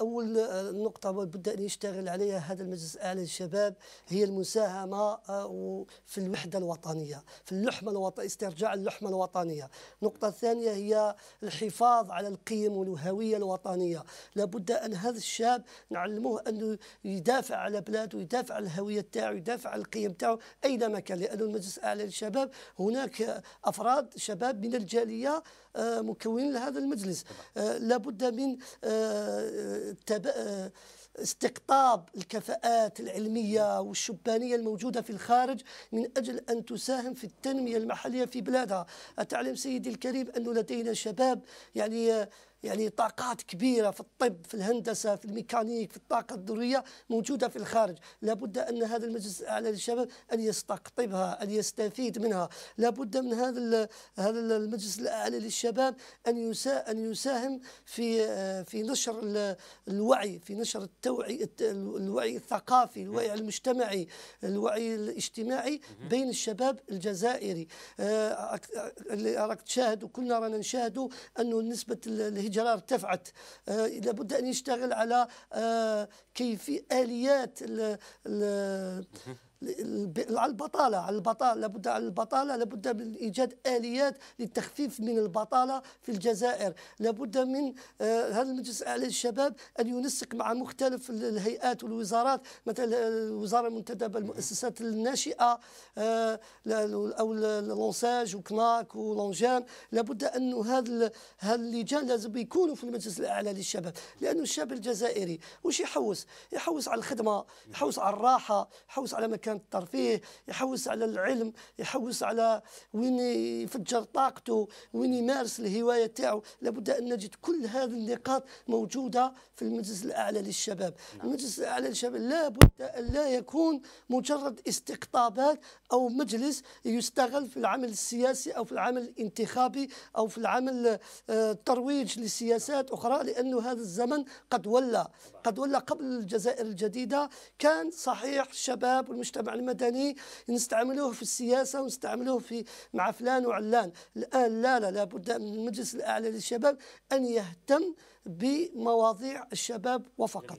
أول آه، نقطة بدأ أن يشتغل عليها هذا المجلس الأعلى للشباب هي المساهمة آه، في الوحدة الوطنية في اللحمة الوطنية استرجاع اللحمة الوطنية النقطة الثانية هي الحفاظ على القيم والهوية الوطنية لابد أن هذا الشاب نعلموه أنه يدافع على بلاده يدافع على الهوية تاعه يدافع على القيم تاعه أينما كان لأنه المجلس الأعلى للشباب هناك أفراد شباب من الجالية آه، مكونين لهذا المجلس لابد من آه، استقطاب الكفاءات العلمية والشبانية الموجودة في الخارج من أجل أن تساهم في التنمية المحلية في بلادها أتعلم سيدي الكريم أنه لدينا شباب يعني آه، يعني طاقات كبيره في الطب في الهندسه في الميكانيك في الطاقه الذريه موجوده في الخارج لابد ان هذا المجلس الاعلى للشباب ان يستقطبها ان يستفيد منها لابد من هذا هذا المجلس الاعلى للشباب ان ان يساهم في آه، في نشر الوعي في نشر التوعي الوعي الثقافي الوعي المجتمعي الوعي الاجتماعي بين الشباب الجزائري آه، اللي راك تشاهد وكلنا رانا نشاهدوا انه نسبه الهجرة الأجرار ارتفعت آه، لابد أن يشتغل على آه، كيفيه آليات على البطالة على البطالة لابد على البطالة لابد من إيجاد آليات للتخفيف من البطالة في الجزائر لابد من هذا آه، المجلس الأعلى للشباب أن ينسق مع مختلف الهيئات والوزارات مثل الوزارة المنتدبة المؤسسات الناشئة آه، أو لونساج وكناك ولونجان لابد أن هذا اللجان لازم يكونوا في المجلس الأعلى للشباب لأن الشاب الجزائري وش يحوس يحوس على الخدمة يحوس على الراحة يحوس على مكان كان الترفيه يحوس على العلم يحوس على وين يفجر طاقته وين يمارس الهوايه تاعو لابد ان نجد كل هذه النقاط موجوده في المجلس الاعلى للشباب نعم. المجلس الاعلى للشباب لابد ان لا يكون مجرد استقطابات او مجلس يستغل في العمل السياسي او في العمل الانتخابي او في العمل آه، الترويج لسياسات اخرى لانه هذا الزمن قد ولى قد ولى قبل الجزائر الجديده كان صحيح الشباب والمجتمع المجتمع المدني نستعملوه في السياسة ونستعملوه في مع فلان وعلان الآن لا لا لابد من المجلس الأعلى للشباب أن يهتم بمواضيع الشباب وفقط